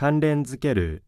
関連づける